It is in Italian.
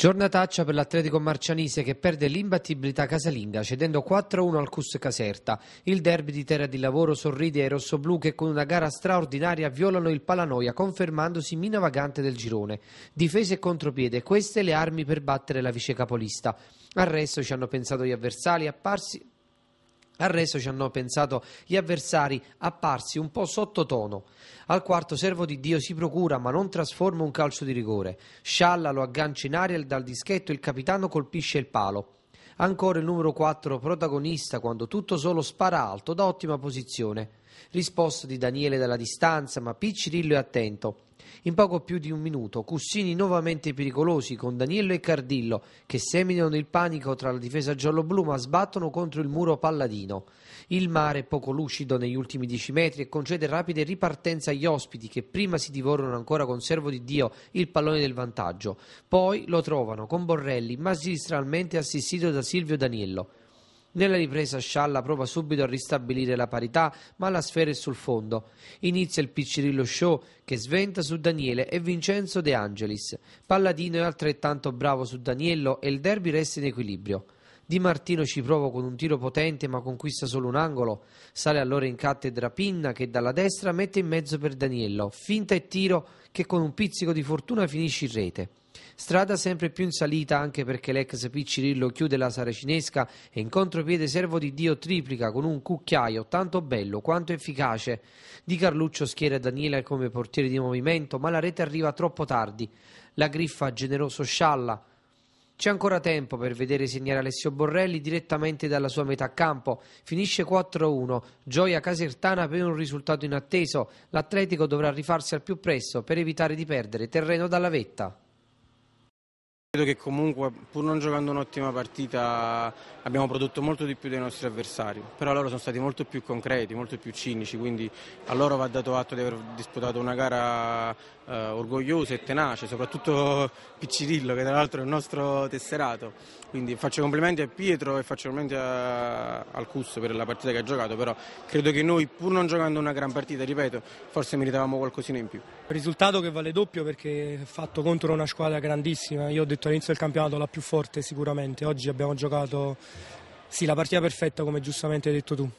Giornataccia per l'Atletico Marcianise che perde l'imbattibilità casalinga cedendo 4-1 al Cus Caserta. Il derby di Terra di Lavoro sorride ai rossoblù che con una gara straordinaria violano il Palanoia confermandosi mina vagante del girone. Difese e contropiede, queste le armi per battere la vice capolista. Al resto ci hanno pensato gli avversari apparsi al resto ci hanno pensato gli avversari apparsi un po' sottotono. Al quarto servo di Dio si procura ma non trasforma un calcio di rigore. Scialla lo aggancia in aria e dal dischetto il capitano colpisce il palo. Ancora il numero 4 protagonista quando tutto solo spara alto da ottima posizione. Risposto di Daniele dalla distanza, ma Piccirillo è attento. In poco più di un minuto, Cussini nuovamente pericolosi con Daniello e Cardillo che seminano il panico tra la difesa giallo-blu ma sbattono contro il muro palladino. Il mare è poco lucido negli ultimi dieci metri e concede rapide ripartenze agli ospiti che prima si divorano ancora con servo di Dio il pallone del vantaggio. Poi lo trovano con Borrelli magistralmente assistito da Silvio Daniello. Nella ripresa Scialla prova subito a ristabilire la parità, ma la sfera è sul fondo. Inizia il piccirillo show che sventa su Daniele e Vincenzo De Angelis. Palladino è altrettanto bravo su Daniello e il derby resta in equilibrio. Di Martino ci prova con un tiro potente ma conquista solo un angolo. Sale allora in cattedra Pinna che dalla destra mette in mezzo per Daniello. Finta e tiro che con un pizzico di fortuna finisce in rete. Strada sempre più in salita anche perché l'ex Piccirillo chiude la saracinesca e in contropiede servo di Dio triplica con un cucchiaio tanto bello quanto efficace. Di Carluccio schiera Daniela come portiere di movimento ma la rete arriva troppo tardi. La griffa generoso scialla c'è ancora tempo per vedere segnare Alessio Borrelli direttamente dalla sua metà campo. Finisce 4-1. Gioia casertana per un risultato inatteso. L'Atletico dovrà rifarsi al più presto per evitare di perdere terreno dalla vetta. Credo che comunque pur non giocando un'ottima partita abbiamo prodotto molto di più dei nostri avversari, però loro sono stati molto più concreti, molto più cinici, quindi a loro va dato atto di aver disputato una gara eh, orgogliosa e tenace, soprattutto Piccirillo che tra l'altro è il nostro tesserato, quindi faccio complimenti a Pietro e faccio complimenti a, al Cusso per la partita che ha giocato, però credo che noi pur non giocando una gran partita, ripeto, forse meritavamo qualcosina in più. Risultato che vale doppio perché fatto contro una squadra grandissima, io ho detto detto all'inizio del campionato la più forte sicuramente, oggi abbiamo giocato sì, la partita perfetta come giustamente hai detto tu.